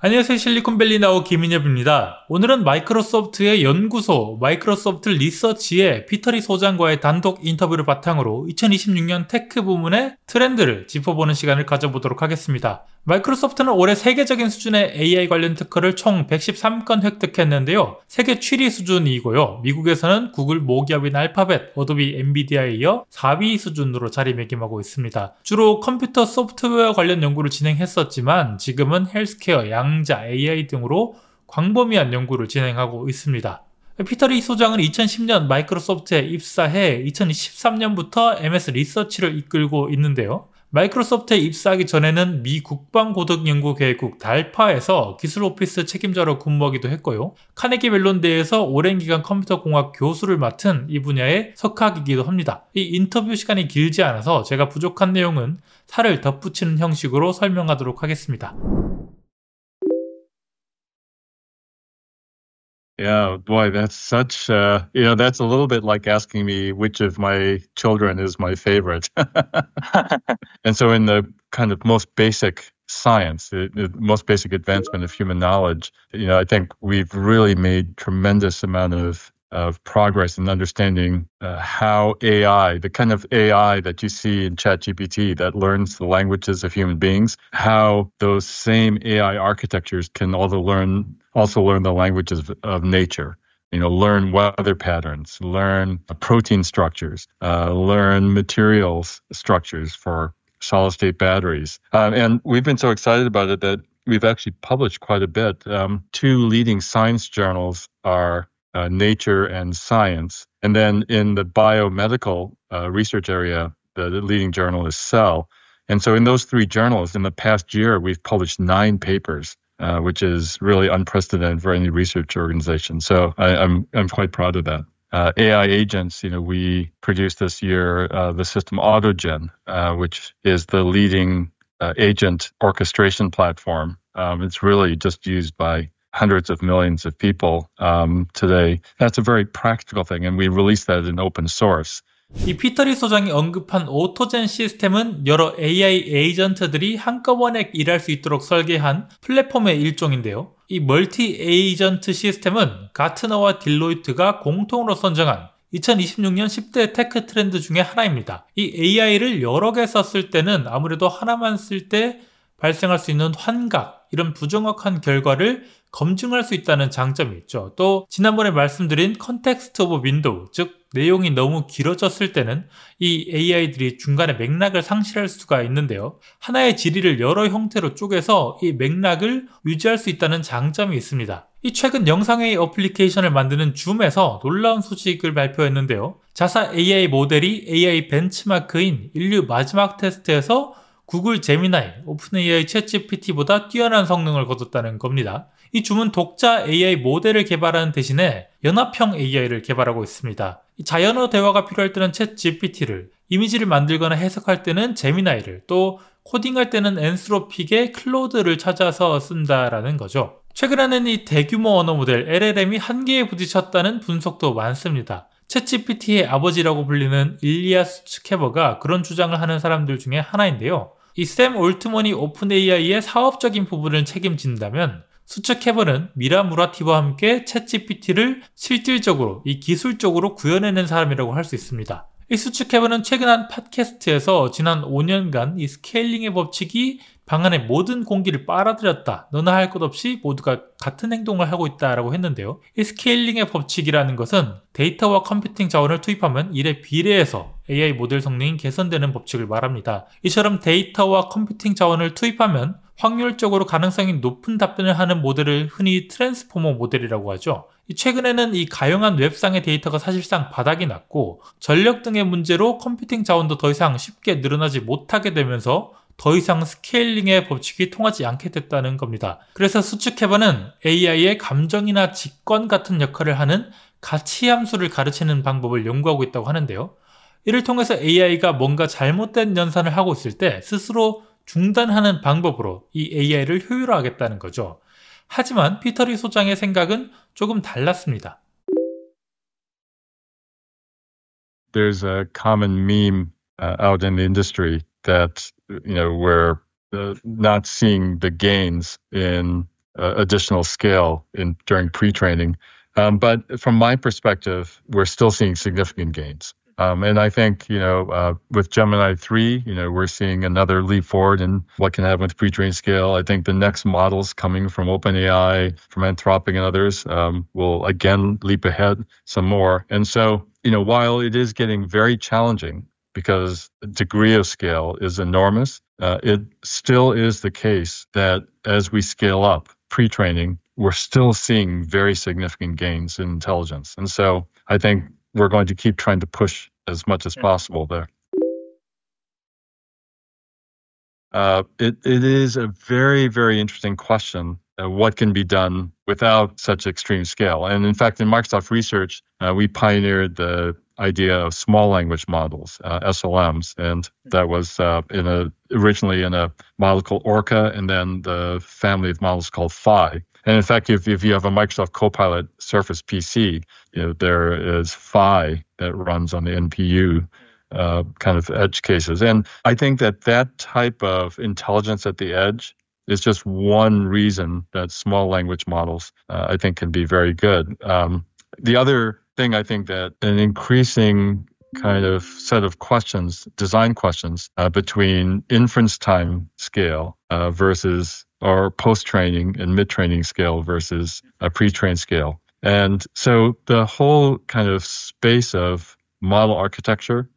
안녕하세요 실리콘밸리 나우 김인엽입니다. 오늘은 마이크로소프트의 연구소 마이크로소프트 리서치의 피터리 소장과의 단독 인터뷰를 바탕으로 2026년 테크 부문의 트렌드를 짚어보는 시간을 가져보도록 하겠습니다. 마이크로소프트는 올해 세계적인 수준의 AI 관련 특허를 총 113건 획득했는데요. 세계 7위 수준이고요. 미국에서는 구글 모기업인 알파벳, 어도비 엔비디아에 이어 4위 수준으로 자리매김하고 있습니다. 주로 컴퓨터 소프트웨어 관련 연구를 진행했었지만 지금은 헬스케어, 양자, AI 등으로 광범위한 연구를 진행하고 있습니다. 피터 리 소장은 2010년 마이크로소프트에 입사해 2013년부터 MS 리서치를 이끌고 있는데요. 마이크로소프트에 입사하기 전에는 미 국방고등연구계획국 달파에서 기술 오피스 책임자로 근무하기도 했고요. 카네기 멜론대에서 오랜 기간 컴퓨터공학 교수를 맡은 이 분야의 석학이기도 합니다. 이 인터뷰 시간이 길지 않아서 제가 부족한 내용은 살을 덧붙이는 형식으로 설명하도록 하겠습니다. Yeah, boy, that's such, uh, you know, that's a little bit like asking me which of my children is my favorite. and so, in the kind of most basic science, the, the most basic advancement of human knowledge, you know, I think we've really made tremendous amount of of progress in understanding uh, how AI, the kind of AI that you see in ChatGPT that learns the languages of human beings, how those same AI architectures can also learn also learn the languages of nature you know learn weather patterns learn protein structures uh, learn materials structures for solid state batteries um, and we've been so excited about it that we've actually published quite a bit um, two leading science journals are uh, nature and science and then in the biomedical uh, research area the, the leading journal is cell and so in those three journals in the past year we've published nine papers uh, which is really unprecedented for any research organization. So I, am I'm, I'm quite proud of that. Uh, AI agents, you know, we produced this year uh, the system AutoGen, uh, which is the leading uh, agent orchestration platform. Um, it's really just used by hundreds of millions of people um, today. That's a very practical thing, and we released that in open source. 이 피터리 소장이 언급한 오토젠 시스템은 여러 AI 에이전트들이 한꺼번에 일할 수 있도록 설계한 플랫폼의 일종인데요. 이 멀티 에이전트 시스템은 가트너와 딜로이트가 공통으로 선정한 2026년 10대 테크 트렌드 중의 하나입니다. 이 AI를 여러 개 썼을 때는 아무래도 하나만 쓸 때 발생할 수 있는 환각, 이런 부정확한 결과를 검증할 수 있다는 장점이 있죠. 또 지난번에 말씀드린 컨텍스트 오브 윈도우, 즉 내용이 너무 길어졌을 때는 이 AI들이 중간에 맥락을 상실할 수가 있는데요. 하나의 지리를 여러 형태로 쪼개서 이 맥락을 유지할 수 있다는 장점이 있습니다. 이 최근 영상회의 어플리케이션을 만드는 줌에서 놀라운 소식을 발표했는데요. 자사 AI 모델이 AI 벤치마크인 인류 마지막 테스트에서 구글 제미나이, 오픈 AI 챗GPT보다 뛰어난 성능을 거뒀다는 겁니다. 이 줌은 독자 AI 모델을 개발하는 대신에 연합형 AI를 개발하고 있습니다. 자연어 대화가 필요할 때는 챗GPT를, 이미지를 만들거나 해석할 때는 제미나이를, 또 코딩할 때는 엔스로픽의 클로드를 찾아서 쓴다라는 거죠. 최근에는 이 대규모 언어 모델 LLM이 한계에 부딪혔다는 분석도 많습니다. 챗GPT의 아버지라고 불리는 일리아스 츠케버가 그런 주장을 하는 사람들 중에 하나인데요. 이샘 올트먼이 오픈 AI의 사업적인 부분을 책임진다면 수측 해버는 미라 무라티와 함께 채 g p t 를 실질적으로 이 기술적으로 구현해낸 사람이라고 할 수 있습니다. 이수축해브는 최근 한 팟캐스트에서 지난 5년간 이 스케일링의 법칙이 방 안의 모든 공기를 빨아들였다. 너나 할 것 없이 모두가 같은 행동을 하고 있다라고 했는데요. 이 스케일링의 법칙이라는 것은 데이터와 컴퓨팅 자원을 투입하면 일에 비례해서 AI 모델 성능이 개선되는 법칙을 말합니다. 이처럼 데이터와 컴퓨팅 자원을 투입하면 확률적으로 가능성이 높은 답변을 하는 모델을 흔히 트랜스포머 모델이라고 하죠. 최근에는 이 가용한 웹상의 데이터가 사실상 바닥이 났고 전력 등의 문제로 컴퓨팅 자원도 더 이상 쉽게 늘어나지 못하게 되면서 더 이상 스케일링의 법칙이 통하지 않게 됐다는 겁니다. 그래서 수축해버는 AI의 감정이나 직권 같은 역할을 하는 가치 함수를 가르치는 방법을 연구하고 있다고 하는데요. 이를 통해서 AI가 뭔가 잘못된 연산을 하고 있을 때 스스로 중단하는 방법으로 이 AI를 효율화하겠다는 거죠. 하지만 피터리 소장의 생각은 조금 달랐습니다. There's a common meme uh, out in the industry that you know we're uh, not seeing the gains in uh, additional scale in during pre-training. Um, but from my perspective, we're still seeing significant gains. Um, and I think, you know, uh, with Gemini 3, you know, we're seeing another leap forward in what can happen with pre-trained scale. I think the next models coming from OpenAI, from Anthropic and others um, will again leap ahead some more. And so, you know, while it is getting very challenging because the degree of scale is enormous, uh, it still is the case that as we scale up pre-training, we're still seeing very significant gains in intelligence. And so I think we're going to keep trying to push as much as possible there. Uh, it, it is a very, very interesting question. Uh, what can be done without such extreme scale? And in fact, in Microsoft research, uh, we pioneered the idea of small language models, uh, SLMs, and that was uh, in a originally in a model called Orca, and then the family of models called Phi. And in fact, if, if you have a Microsoft Copilot Surface PC, you know, there is Phi that runs on the NPU uh, kind of edge cases. And I think that that type of intelligence at the edge is just one reason that small language models, uh, I think, can be very good. Um, the other thing I think that an increasing kind of set of questions, design questions, uh, between inference time scale uh, versus or post training and mid training scale versus a pre trained scale. And so the whole kind of space of model architecture,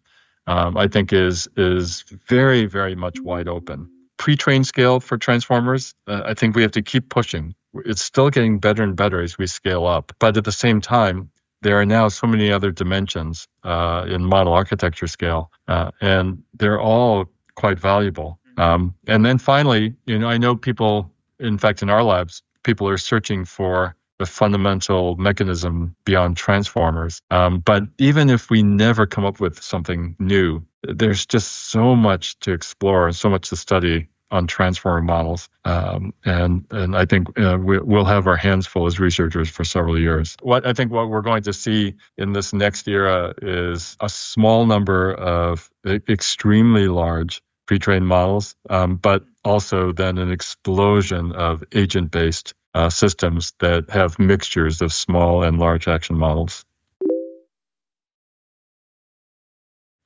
um, I think, is is very very much wide open. Pre trained scale for transformers, uh, I think we have to keep pushing. It's still getting better and better as we scale up, but at the same time, there are now so many other dimensions uh, in model architecture scale, uh, and they're all quite valuable. Um, and then finally, you know, I know people, in fact, in our labs, people are searching for the fundamental mechanism beyond transformers. Um, but even if we never come up with something new, there's just so much to explore and so much to study on transformer models. Um, and and I think uh, we, will have our hands full as researchers for several years. What I think what we're going to see in this next era is a small number of extremely large pre-trained models, um, but also then an explosion of agent-based uh, systems that have mixtures of small and large action models.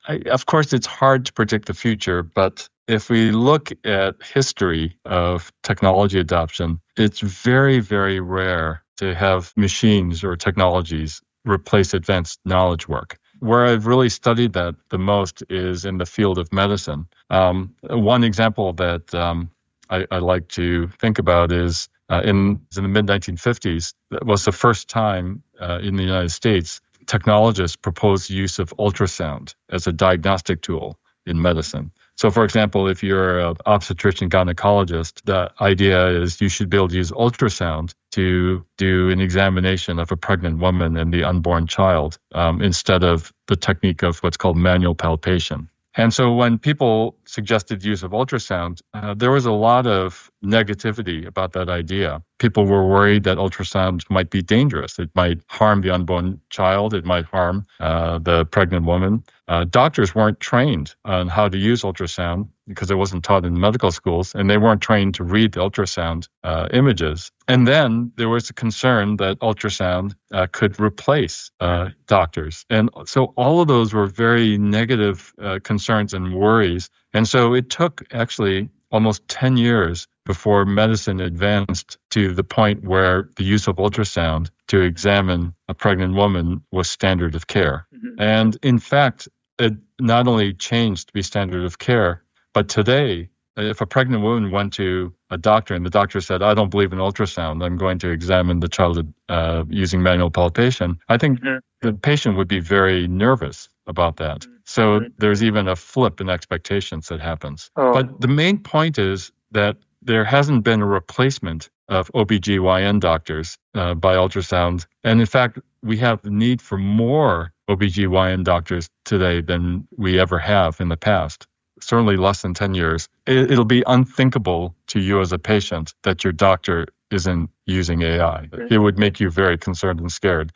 I, of course, it's hard to predict the future, but if we look at history of technology adoption, it's very, very rare to have machines or technologies replace advanced knowledge work. Where I've really studied that the most is in the field of medicine. Um, one example that um, I, I, like to think about is uh, in, in the mid 1950s, that was the first time uh, in the United States technologists proposed use of ultrasound as a diagnostic tool in medicine. So, for example, if you're an obstetrician gynecologist, the idea is you should be able to use ultrasound to do an examination of a pregnant woman and the unborn child um, instead of the technique of what's called manual palpation. And so, when people suggested use of ultrasound, uh, there was a lot of negativity about that idea. People were worried that ultrasound might be dangerous. It might harm the unborn child. It might harm uh, the pregnant woman. Uh, doctors weren't trained on how to use ultrasound because it wasn't taught in medical schools, and they weren't trained to read the ultrasound uh, images. And then there was a concern that ultrasound uh, could replace uh, doctors. And so all of those were very negative uh, concerns and worries. And so it took actually almost 10 years before medicine advanced to the point where the use of ultrasound to examine a pregnant woman was standard of care. Mm-hmm. And in fact, it not only changed to be standard of care, but today, if a pregnant woman went to a doctor and the doctor said, I don't believe in ultrasound, I'm going to examine the child uh, using manual palpation, I think mm-hmm. the patient would be very nervous about that. Mm-hmm. So there's even a flip in expectations that happens. Oh. But the main point is that there hasn't been a replacement of OBGYN doctors uh, by ultrasound. And in fact, we have the need for more OBGYN doctors today than we ever have in the past, certainly less than 10 years. It, it'll be unthinkable to you as a patient that your doctor isn't using AI. It would make you very concerned and scared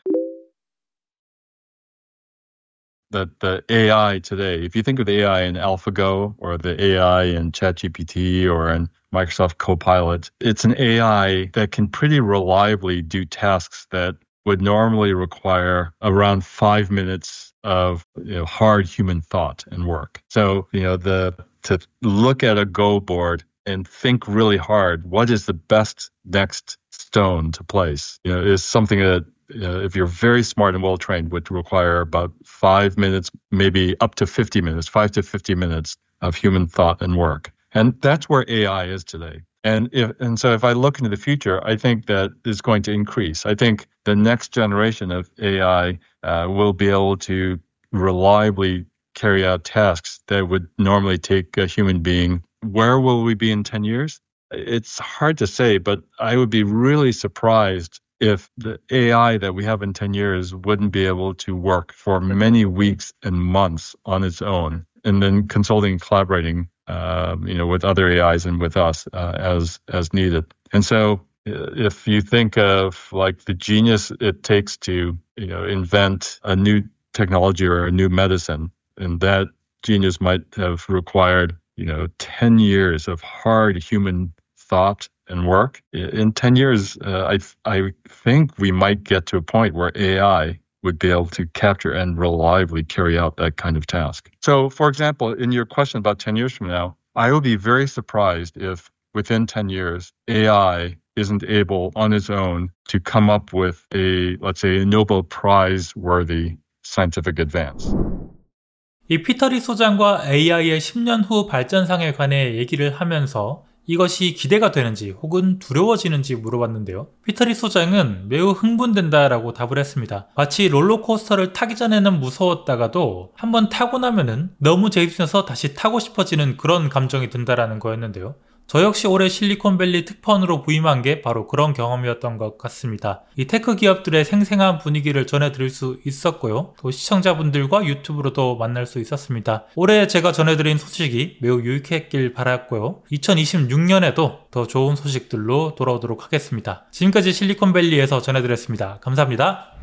the, the AI today, if you think of the AI in AlphaGo or the AI in ChatGPT or in Microsoft Copilot, it's an AI that can pretty reliably do tasks that would normally require around five minutes of you know, hard human thought and work. So, you know, the to look at a Go board and think really hard what is the best next stone to place. You know, is something that if you're very smart and well trained would require about five minutes, maybe up to 50 minutes, five to 50 minutes of human thought and work. And that's where AI is today. And if and so if I look into the future, I think that is going to increase. I think the next generation of AI uh, will be able to reliably carry out tasks that would normally take a human being. Where will we be in 10 years? it's hard to say, but I would be really surprised if the AI that we have in 10 years wouldn't be able to work for many weeks and months on its own and then consulting and collaborating uh, you know with other AIs and with us uh, as as needed. And so if you think of like the genius it takes to you know invent a new technology or a new medicine and that genius might have required you know 10 years of hard human thought and work. In 10 years, uh, I, I think we might get to a point where AI would be able to capture and reliably carry out that kind of task. So, for example, in your question about 10 years from now, I will be very surprised if within 10 years, AI isn't able on its own to come up with a, let's say, a Nobel Prize worthy scientific advance. 이 피터리 소장과 AI의 10년 후 발전상에 관해 얘기를 하면서 이것이 기대가 되는지 혹은 두려워지는지 물어봤는데요. 피터리 소장은 매우 흥분된다라고 답을 했습니다. 마치 롤러코스터를 타기 전에는 무서웠다가도 한번 타고 나면은 너무 재밌어서 다시 타고 싶어지는 그런 감정이 든다라는 거였는데요. 저 역시 올해 실리콘밸리 특펀으로 부임한 게 바로 그런 경험이었던 것 같습니다. 이 테크 기업들의 생생한 분위기를 전해드릴 수 있었고요. 또 시청자분들과 유튜브로도 만날 수 있었습니다. 올해 제가 전해드린 소식이 매우 유익했길 바랐고요. 2026년에도 더 좋은 소식들로 돌아오도록 하겠습니다. 지금까지 실리콘밸리에서 전해드렸습니다. 감사합니다.